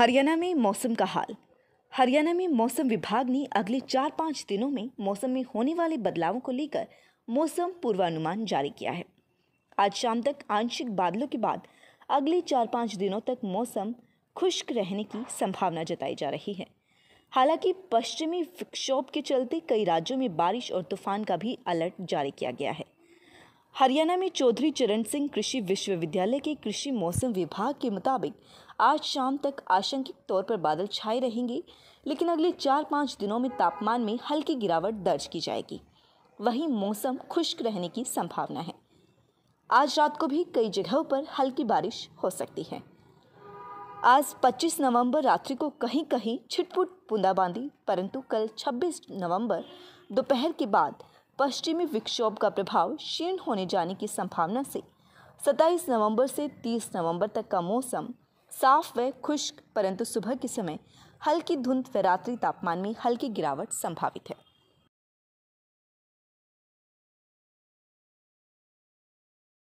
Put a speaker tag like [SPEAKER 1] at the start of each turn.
[SPEAKER 1] हरियाणा में मौसम का हाल हरियाणा में मौसम विभाग ने अगले चार पाँच दिनों में मौसम में होने वाले बदलावों को लेकर मौसम पूर्वानुमान जारी किया है आज शाम तक आंशिक बादलों के बाद अगले चार पाँच दिनों तक मौसम खुश्क रहने की संभावना जताई जा रही है हालांकि पश्चिमी विक्षोभ के चलते कई राज्यों में बारिश और तूफान का भी अलर्ट जारी किया गया है हरियाणा में चौधरी चरण सिंह कृषि विश्वविद्यालय के कृषि मौसम विभाग के मुताबिक आज शाम तक आशंकित तौर पर बादल छाए रहेंगे लेकिन अगले चार पाँच दिनों में तापमान में हल्की गिरावट दर्ज की जाएगी वहीं मौसम खुश्क रहने की संभावना है आज रात को भी कई जगहों पर हल्की बारिश हो सकती है आज 25 नवंबर रात्रि को कहीं कहीं छिटपुट बूंदाबांदी परंतु कल 26 नवंबर दोपहर के बाद पश्चिमी विक्षोभ का प्रभाव क्षीण होने जाने की संभावना से 27 नवंबर से 30 नवंबर तक का मौसम साफ व खुश्क परंतु सुबह के समय हल्की धुंध व रात्रि तापमान में हल्की गिरावट संभावित है